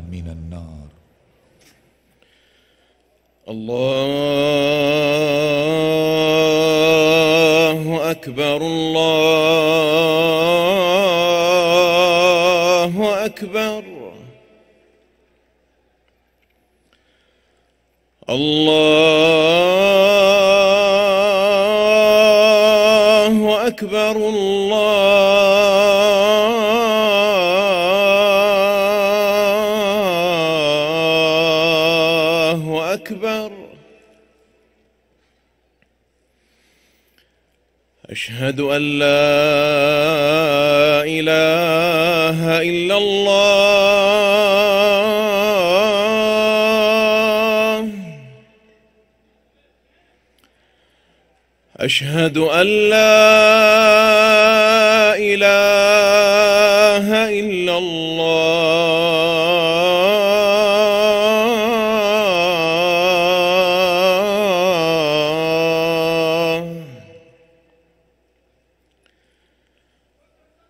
من النار الله اكبر الله اكبر الله الله اكبر اشهد ان لا اله الا الله اشهد ان لا اله الا الله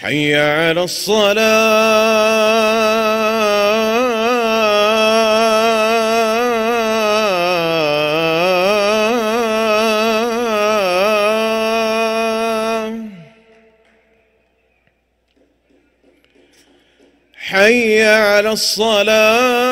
حي على الصلاه حي على الصلاه